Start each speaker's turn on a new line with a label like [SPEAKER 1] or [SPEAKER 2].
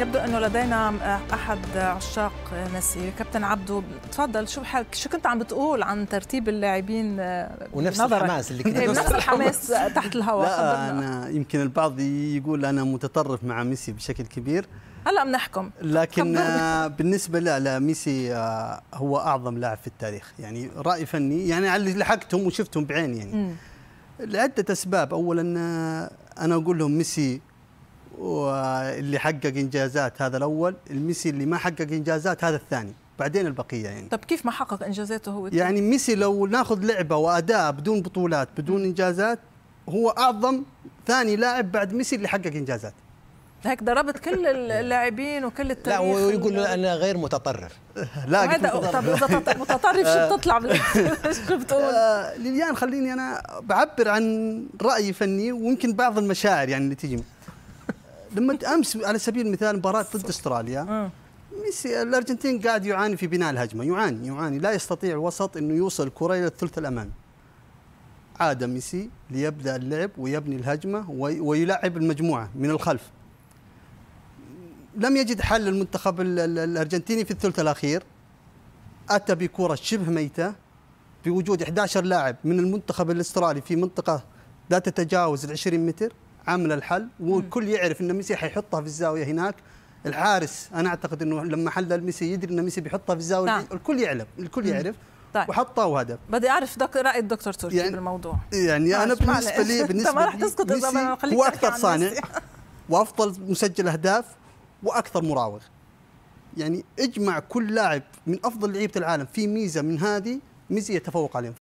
[SPEAKER 1] يبدو انه لدينا احد عشاق ميسي كابتن عبدو تفضل شو حالك شو كنت عم بتقول عن ترتيب اللاعبين ونفس نظرك. الحماس اللي كنت إيه، نفس الحماس تحت الهواء لا انا يمكن البعض يقول انا متطرف مع ميسي بشكل كبير هلا بنحكم لكن خبرني. آه، بالنسبه لا لا ميسي آه، هو اعظم لاعب في التاريخ يعني راي فني يعني على اللي لحقتهم وشفتهم بعيني يعني لعده اسباب اولا آه، انا اقول لهم ميسي و اللي حقق انجازات هذا الاول الميسي اللي ما حقق انجازات هذا الثاني بعدين البقيه يعني طب كيف ما حقق انجازاته هو يعني ميسي لو ناخذ لعبه واداء بدون بطولات بدون انجازات هو اعظم ثاني لاعب بعد ميسي اللي حقق انجازات هيك ضربت كل اللاعبين وكل التاريخ لا ويقول له انا غير متطرف لا هذا طب اذا متطرف شو آه. بتطلع شو بتقول؟ آه، ليليان خليني انا بعبر عن رايي فني ويمكن بعض المشاعر يعني اللي تجي لما امس على سبيل المثال مباراه ضد استراليا آه. ميسي الارجنتين قاعد يعاني في بناء الهجمه يعاني يعاني لا يستطيع الوسط انه يوصل الكره الى الثلث الامامي عاد ميسي ليبدا اللعب ويبني الهجمه ويلعب المجموعه من الخلف لم يجد حل المنتخب الارجنتيني في الثلث الاخير اتى بكره شبه ميته بوجود 11 لاعب من المنتخب الاسترالي في منطقه لا تتجاوز ال 20 متر عامل الحل والكل يعرف ان ميسي حيحطها في الزاويه هناك الحارس انا اعتقد انه لما حل ميسي يدري ان ميسي بيحطها في الزاويه نعم. الكل يعلم الكل يعرف طيب. وحطها وهدف بدي اعرف دك... راي الدكتور تركي يعني بالموضوع يعني انا بالنسبه لي بالنسبه ما راح تسقط ميسي هو اكثر صانع وافضل مسجل اهداف واكثر مراوغ يعني اجمع كل لاعب من افضل لعيبه العالم في ميزه من هذه ميسي يتفوق عليهم